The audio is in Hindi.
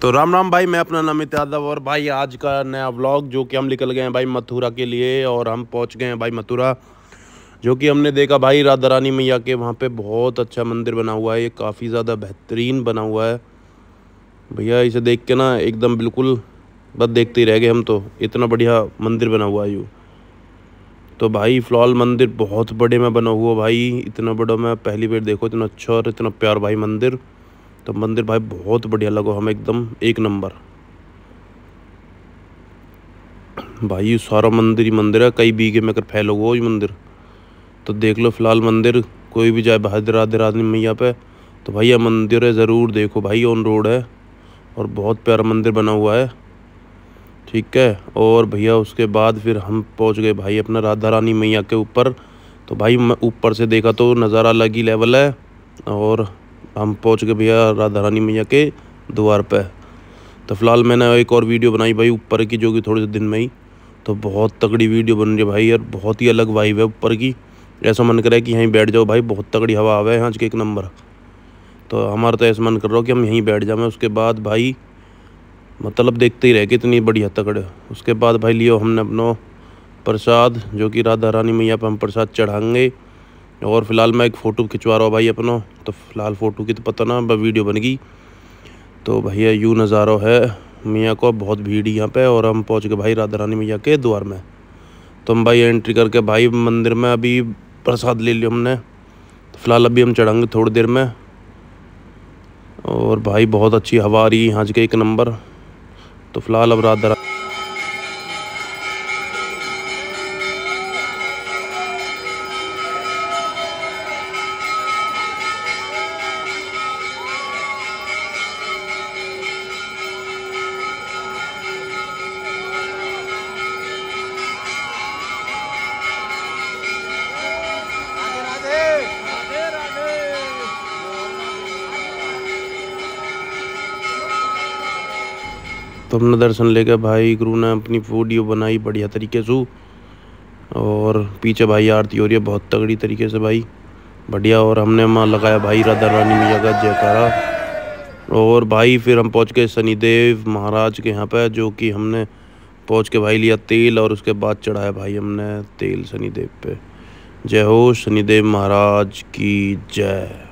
तो राम राम भाई मैं अपना नाम यादव और भाई आज का नया व्लॉग जो कि हम निकल गए हैं भाई मथुरा के लिए और हम पहुंच गए हैं भाई मथुरा जो कि हमने देखा भाई राधा रानी मैया के वहाँ पे बहुत अच्छा मंदिर बना हुआ है ये काफ़ी ज़्यादा बेहतरीन बना हुआ है भैया इसे देख के ना एकदम बिल्कुल बस देखते ही रह गए हम तो इतना बढ़िया मंदिर बना हुआ है यू तो भाई फ़िलहाल मंदिर बहुत बड़े में बना हुआ भाई इतना बड़ा मैं पहली बार देखो इतना अच्छा और इतना प्यार भाई मंदिर तो मंदिर भाई बहुत बढ़िया लगो हम एकदम एक नंबर भाई ये सारा मंदिर ही मंदिर है कई बीघे में अगर फैलो हो ये मंदिर तो देख लो फिलहाल मंदिर कोई भी जाए भाई राधे राधे मैया पे तो भाई ये मंदिर है ज़रूर देखो भाई ऑन रोड है और बहुत प्यारा मंदिर बना हुआ है ठीक है और भैया उसके बाद फिर हम पहुंच गए भाई अपना राधा रानी मैया के ऊपर तो भाई ऊपर से देखा तो नज़ारा अलग ही लेवल है और हम पहुंच गए भैया राधा रानी मैया के द्वार पर तो फिलहाल मैंने एक और वीडियो बनाई भाई ऊपर की जो कि थोड़े से दिन में ही तो बहुत तगड़ी वीडियो बन रही है भाई यार बहुत ही अलग वाइब है ऊपर की ऐसा मन करे कि यहीं बैठ जाओ भाई बहुत तगड़ी हवा आवा है यहाँ के एक नंबर तो हमारा तो ऐसा मन कर रहा हो कि हम यहीं बैठ जाए उसके बाद भाई मतलब देखते ही रह गए इतनी बढ़िया तगड़े उसके बाद भाई लियो हमने अपनो प्रसाद जो कि राधा रानी मैया पर हम प्रसाद चढ़ाएंगे और फ़िलहाल मैं एक फ़ोटो खिंचवा रहा हूँ भाई अपनों तो फ़िलहाल फ़ोटो की तो पता ना वीडियो बन गई तो भैया यूँ नज़ारा है मियाँ को बहुत भीड़ यहाँ पे और हम पहुँच गए भाई राधा रानी मियाँ के द्वार में तो हम भाई एंट्री करके भाई मंदिर में अभी प्रसाद ले लिया हमने तो फ़िलहाल अभी हम चढ़ाएंगे थोड़ी देर में और भाई बहुत अच्छी हवा आ रही है यहाँ के एक नंबर तो फ़िलहाल अब राधा रानी तो हमने दर्शन लेके भाई गुरु ने अपनी वीडियो बनाई बढ़िया तरीके से और पीछे भाई आरती हो रही है बहुत तगड़ी तरीके से भाई बढ़िया और हमने वहाँ लगाया भाई राधा रानी में जगह जयकारा और भाई फिर हम पहुँच गए शनिदेव महाराज के यहाँ पे जो कि हमने पहुँच के भाई लिया तेल और उसके बाद चढ़ाया भाई हमने तेल शनिदेव पे जय हो शनिदेव महाराज की जय